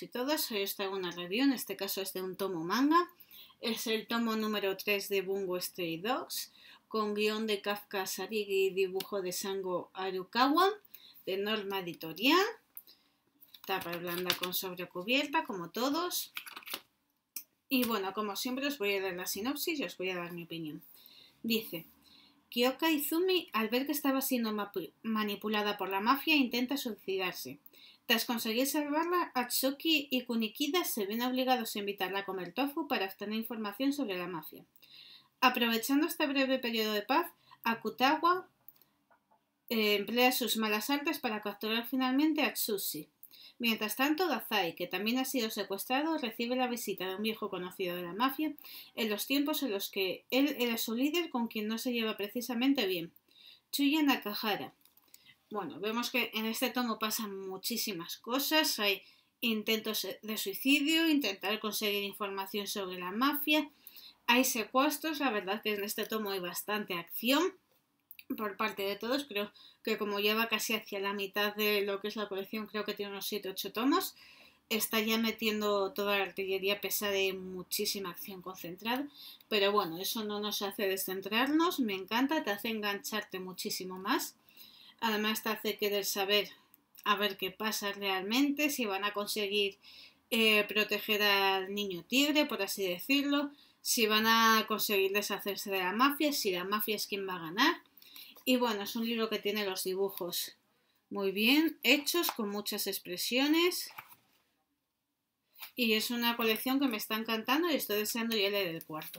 y todas, hoy os traigo una review, en este caso es de un tomo manga, es el tomo número 3 de Bungo Stray Dogs, con guión de Kafka Sarigi y dibujo de Sango Arukawa, de Norma Editorial, tapa blanda con sobrecubierta, como todos, y bueno, como siempre os voy a dar la sinopsis y os voy a dar mi opinión. Dice, Kyoka Izumi, al ver que estaba siendo manipulada por la mafia, intenta suicidarse. Tras conseguir salvarla, Atsuki y Kunikida se ven obligados a invitarla a comer tofu para obtener información sobre la mafia. Aprovechando este breve periodo de paz, Akutawa eh, emplea sus malas artes para capturar finalmente a Tsushi. Mientras tanto, Dazai, que también ha sido secuestrado, recibe la visita de un viejo conocido de la mafia en los tiempos en los que él era su líder con quien no se lleva precisamente bien, Chuya Nakahara, bueno, vemos que en este tomo pasan muchísimas cosas. Hay intentos de suicidio, intentar conseguir información sobre la mafia. Hay secuestros, la verdad que en este tomo hay bastante acción por parte de todos. Creo que como lleva casi hacia la mitad de lo que es la colección, creo que tiene unos 7-8 tomos. Está ya metiendo toda la artillería pesar de muchísima acción concentrada. Pero bueno, eso no nos hace descentrarnos. Me encanta, te hace engancharte muchísimo más. Además, te hace querer saber a ver qué pasa realmente, si van a conseguir eh, proteger al niño tigre, por así decirlo, si van a conseguir deshacerse de la mafia, si la mafia es quien va a ganar. Y bueno, es un libro que tiene los dibujos muy bien hechos, con muchas expresiones. Y es una colección que me está encantando y estoy deseando ya leer el cuarto.